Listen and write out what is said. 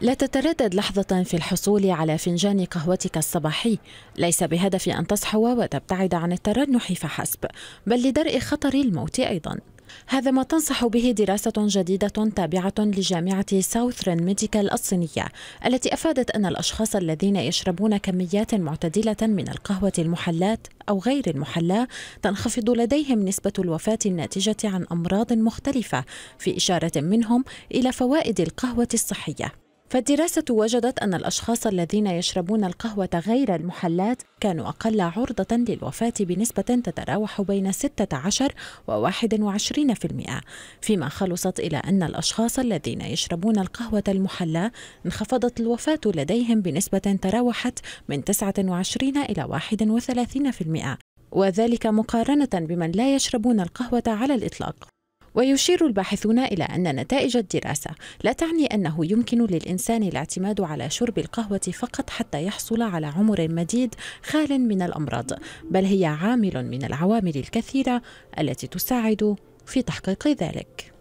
لا تتردد لحظة في الحصول على فنجان قهوتك الصباحي، ليس بهدف أن تصحو وتبتعد عن الترنح فحسب، بل لدرء خطر الموت أيضاً. هذا ما تنصح به دراسة جديدة تابعة لجامعة ساوثرن ميديكال الصينية التي أفادت أن الأشخاص الذين يشربون كميات معتدلة من القهوة المحلاة أو غير المحلاة تنخفض لديهم نسبة الوفاة الناتجة عن أمراض مختلفة في إشارة منهم إلى فوائد القهوة الصحية فالدراسة وجدت أن الأشخاص الذين يشربون القهوة غير المحلات كانوا أقل عرضة للوفاة بنسبة تتراوح بين 16 و 21% فيما خلصت إلى أن الأشخاص الذين يشربون القهوة المحلاة انخفضت الوفاة لديهم بنسبة تراوحت من 29 إلى 31% وذلك مقارنة بمن لا يشربون القهوة على الإطلاق ويشير الباحثون إلى أن نتائج الدراسة لا تعني أنه يمكن للإنسان الاعتماد على شرب القهوة فقط حتى يحصل على عمر مديد خال من الأمراض بل هي عامل من العوامل الكثيرة التي تساعد في تحقيق ذلك